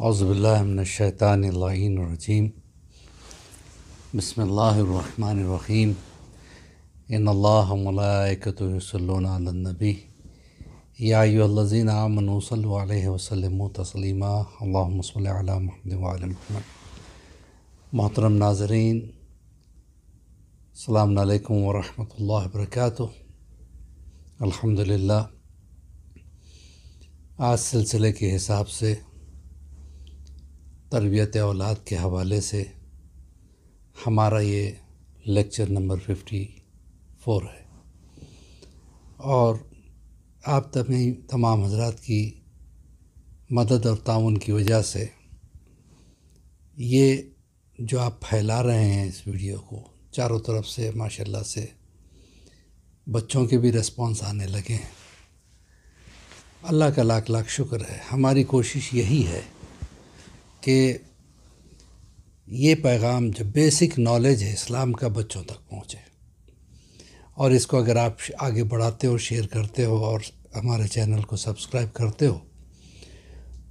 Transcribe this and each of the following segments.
अज़बिल्लाशैतानरजीम बसमीम इन अल्लाकतुसल्नबी याजीन वसलम तस्लिमा मोहतरम नाजरीन अल्लाम वरहमल वर्क अल्हम्दुलिल्लाह आज सिलसिले के हिसाब से तरबियत औलाद के हवाले से हमारा ये लेक्चर नंबर फिफ्टी फ़ोर है और आप तभी तमाम हजरात की मदद और ताउन की वजह से ये जो आप फैला रहे हैं इस वीडियो को चारों तरफ से माशाल्लाह से बच्चों के भी रिस्पॉन्स आने लगे हैं अल्लाह का लाख लाख शुक्र है हमारी कोशिश यही है कि ये पैगाम जो बेसिक नॉलेज है इस्लाम का बच्चों तक पहुँचे और इसको अगर आप आगे बढ़ाते हो शेयर करते हो और हमारे चैनल को सब्सक्राइब करते हो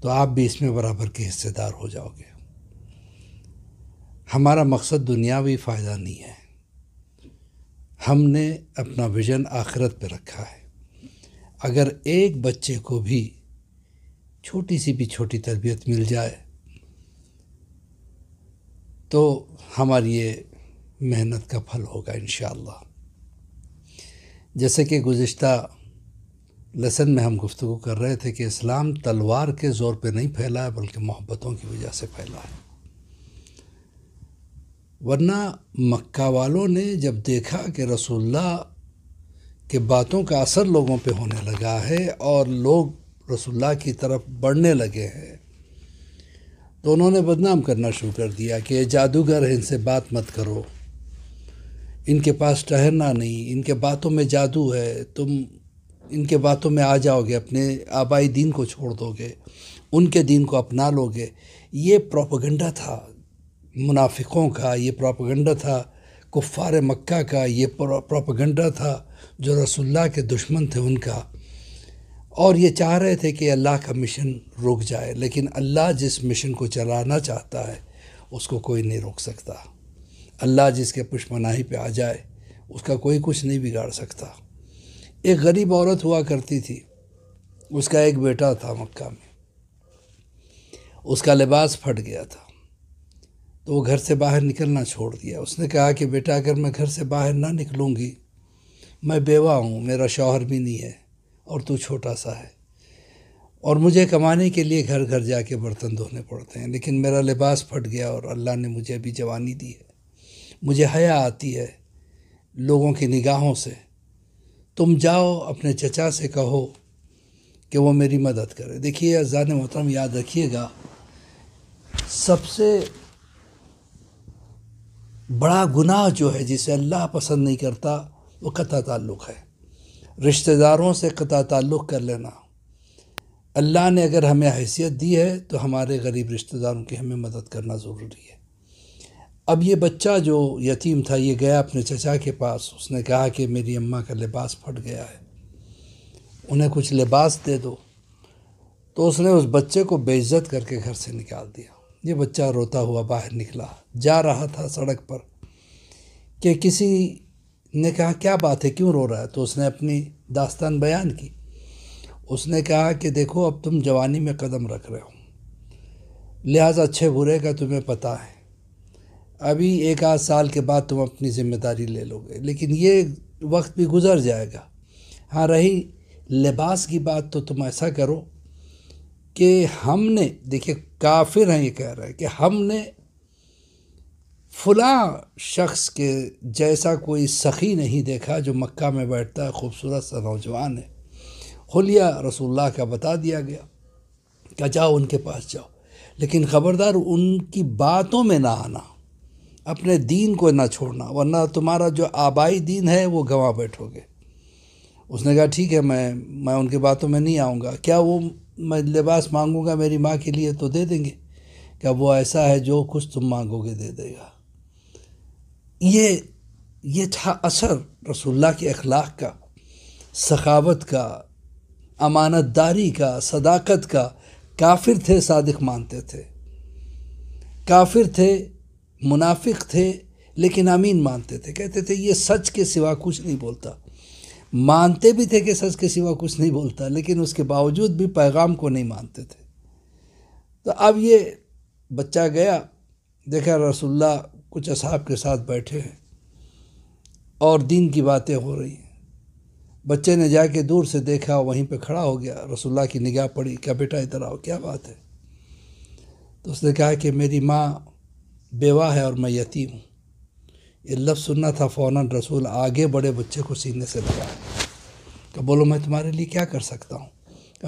तो आप भी इसमें बराबर के हिस्सेदार हो जाओगे हमारा मकसद दुनियावी फ़ायदा नहीं है हमने अपना विज़न आखिरत पे रखा है अगर एक बच्चे को भी छोटी सी भी छोटी तरबियत मिल जाए तो हमारी ये मेहनत का फल होगा इन जैसे कि गुज्त लेसन में हम गुफ्तु कर रहे थे कि इस्लाम तलवार के ज़ोर पे नहीं फैला है बल्कि मोहब्बतों की वजह से फैला है वरना मक्का वालों ने जब देखा कि रसुल्ला के बातों का असर लोगों पे होने लगा है और लोग रसुल्ला की तरफ बढ़ने लगे हैं तो उन्होंने बदनाम करना शुरू कर दिया कि ये जादूगर है इनसे बात मत करो इनके पास ठहरना नहीं इनके बातों में जादू है तुम इनके बातों में आ जाओगे अपने आबाई दीन को छोड़ दोगे उनके दीन को अपना लोगे ये प्रोपगंडा था मुनाफिकों का ये प्रोपगंडा था कुफ़ार मक्का का ये प्रोपगंडा था जो रसुल्ला के दुश्मन थे उनका और ये चाह रहे थे कि अल्लाह का मिशन रुक जाए लेकिन अल्लाह जिस मिशन को चलाना चाहता है उसको कोई नहीं रोक सकता अल्लाह जिसके पुष्पनाही पे आ जाए उसका कोई कुछ नहीं बिगाड़ सकता एक गरीब औरत हुआ करती थी उसका एक बेटा था मक्का में उसका लिबास फट गया था तो वो घर से बाहर निकलना छोड़ दिया उसने कहा कि बेटा अगर मैं घर से बाहर ना निकलूँगी मैं बेवा हूँ मेरा शौहर भी नहीं है और तू छोटा सा है और मुझे कमाने के लिए घर घर जा के बर्तन धोने पड़ते हैं लेकिन मेरा लिबास फट गया और अल्लाह ने मुझे अभी जवानी दी है मुझे हया आती है लोगों की निगाहों से तुम जाओ अपने चचा से कहो कि वो मेरी मदद करे देखिए अजान मोहतरम याद रखिएगा सबसे बड़ा गुनाह जो है जिसे अल्लाह पसंद नहीं करता वो कथा ताल्लुक़ है रिश्तेदारों से कता ताल्लुक़ कर लेना अल्लाह ने अगर हमें हैसियत दी है तो हमारे गरीब रिश्तेदारों की हमें मदद करना ज़रूरी है अब ये बच्चा जो यतीम था ये गया अपने चचा के पास उसने कहा कि मेरी अम्मा का लिबास फट गया है उन्हें कुछ लिबास दे दो तो उसने उस बच्चे को बेइज्जत करके घर से निकाल दिया ये बच्चा रोता हुआ बाहर निकला जा रहा था सड़क पर कि किसी ने कहा क्या बात है क्यों रो रहा है तो उसने अपनी दास्तान बयान की उसने कहा कि देखो अब तुम जवानी में कदम रख रहे हो लिहाजा अच्छे बुरे का तुम्हें पता है अभी एक आध साल के बाद तुम अपनी ज़िम्मेदारी ले लोगे लेकिन ये वक्त भी गुज़र जाएगा हाँ रही लिबास की बात तो तुम ऐसा करो कि हमने देखिए काफिर हैं ये कह रहे हैं कि हमने फुला शख्स के जैसा कोई सखी नहीं देखा जो मक्का में बैठता है खूबसूरत सा नौजवान है खुलिया रसूलुल्लाह का बता दिया गया क्या जाओ उनके पास जाओ लेकिन ख़बरदार उनकी बातों में ना आना अपने दीन को ना छोड़ना वरना तुम्हारा जो आबाई दीन है वो गवाह बैठोगे उसने कहा ठीक है मैं मैं उनकी बातों में नहीं आऊँगा क्या वो मैं लिबास मांगूँगा मेरी माँ के लिए तो दे देंगे क्या वो ऐसा है जो कुछ तुम मांगोगे दे देगा ये ये था असर रसुल्ला के अखलाक का सखावत का अमानत दारी का सदाकत का काफिर थे सादक मानते थे काफिर थे मुनाफिक थे लेकिन अमीन मानते थे कहते थे ये सच के सिवा कुछ नहीं बोलता मानते भी थे कि सच के सिवा कुछ नहीं बोलता लेकिन उसके बावजूद भी पैगाम को नहीं मानते थे तो अब ये बच्चा गया देखा रसुल्ला कुछ असाब के साथ बैठे हैं और दीन की बातें हो रही हैं बच्चे ने जाके दूर से देखा वहीं पे खड़ा हो गया रसुल्ला की निगाह पड़ी क्या बेटा इधर आओ क्या बात है तो उसने कहा कि मेरी माँ बेवा है और मैं यतीम हूँ ये लफ्ज़ सुनना था फ़ौरन रसूल आगे बड़े बच्चे को सीने से लगा कब तो बोलो मैं तुम्हारे लिए क्या कर सकता हूँ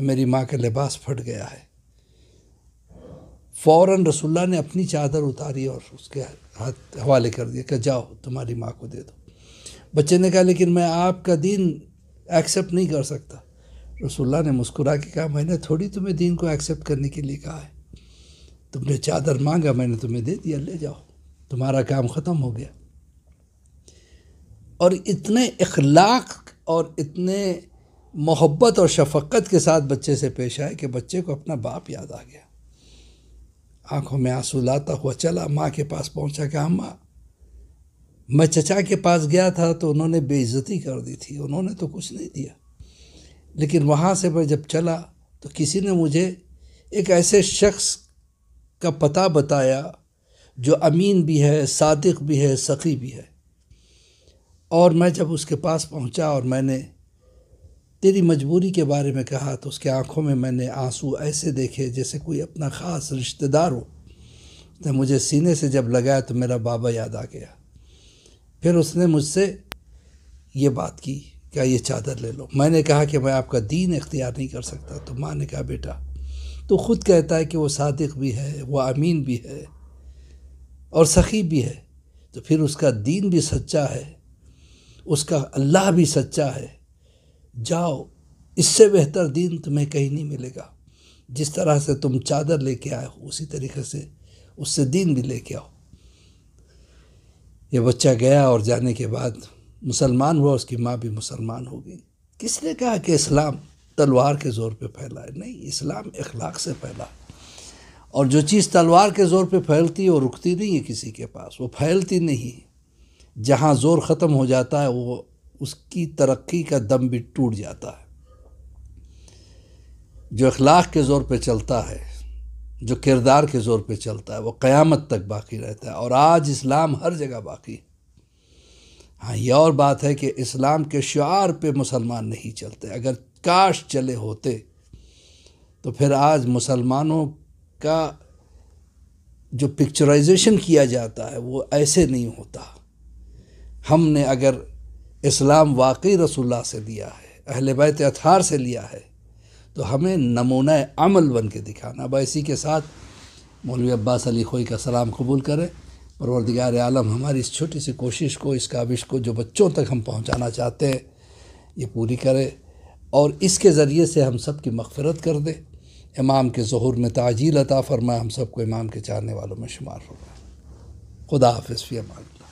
मेरी माँ का लिबास फट गया है फ़ौर रसुल्ला ने अपनी चादर उतारी और उसके हाथ हवाले कर दिया कि जाओ तुम्हारी माँ को दे दो बच्चे ने कहा लेकिन मैं आपका दीन एक्सेप्ट नहीं कर सकता रसुल्ला ने मुस्कुरा के कहा मैंने थोड़ी तुम्हें दीन को एक्सेप्ट करने के लिए कहा है तुमने चादर मांगा मैंने तुम्हें दे दिया ले जाओ तुम्हारा काम ख़त्म हो गया और इतने अखलाक और इतने मोहब्बत और शफक्क़त के साथ बच्चे से पेश आए कि बच्चे को अपना बाप याद आ गया आंखों में आंसू लाता हुआ चला माँ के पास पहुँचा कि अम्मा मैं चचा के पास गया था तो उन्होंने बेइज्जती कर दी थी उन्होंने तो कुछ नहीं दिया लेकिन वहाँ से मैं जब चला तो किसी ने मुझे एक ऐसे शख्स का पता बताया जो अमीन भी है सादिक भी है सखी भी है और मैं जब उसके पास पहुँचा और मैंने तेरी मजबूरी के बारे में कहा तो उसकी आंखों में मैंने आंसू ऐसे देखे जैसे कोई अपना ख़ास रिश्तेदार हो तो मुझे सीने से जब लगाया तो मेरा बाबा याद आ गया फिर उसने मुझसे ये बात की क्या ये चादर ले लो मैंने कहा कि मैं आपका दीन इख्तियार नहीं कर सकता तो माँ ने कहा बेटा तो ख़ुद कहता है कि वो सादिक भी है वो अमीन भी है और सखी भी है तो फिर उसका दीन भी सच्चा है उसका अल्लाह भी सच्चा है जाओ इससे बेहतर दिन तुम्हें कहीं नहीं मिलेगा जिस तरह से तुम चादर लेके आए हो उसी तरीके से उससे दीन भी लेके आओ ये बच्चा गया और जाने के बाद मुसलमान हुआ उसकी माँ भी मुसलमान हो गई किसने कहा कि इस्लाम तलवार के ज़ोर पे फैला है नहीं इस्लाम इखलाक से फैला और जो चीज़ तलवार के ज़ोर पे फैलती है वो रुकती नहीं है किसी के पास वो फैलती नहीं जहाँ ज़ोर ख़त्म हो जाता है वो उसकी तरक्की का दम भी टूट जाता है जो अखलाक के ज़ोर पे चलता है जो किरदार के ज़ोर पे चलता है वो क़यामत तक बाकी रहता है और आज इस्लाम हर जगह बाकी है हाँ ये और बात है कि इस्लाम के शुआर पे मुसलमान नहीं चलते अगर काश चले होते तो फिर आज मुसलमानों का जो पिक्चराइजेशन किया जाता है वो ऐसे नहीं होता हमने अगर इस्लाम वाकई रसुल्ला से लिया है अहल बैत अथार से लिया है तो हमें नमूना अमल बन के दिखाना अब इसी के साथ मौलवी अब्बास अली खोई का सलाम कबूल करें परवरदिगार आलम हमारी इस छोटी सी कोशिश को इस काविश को जो बच्चों तक हम पहुंचाना चाहते हैं ये पूरी करें और इसके ज़रिए से हम सब की मफ़रत कर दे इमाम के जहूर में ताजील अता फरमाए हम सबको इमाम के चाहने वालों में शुमार हो खुदा हाफ़ फ़ी अमान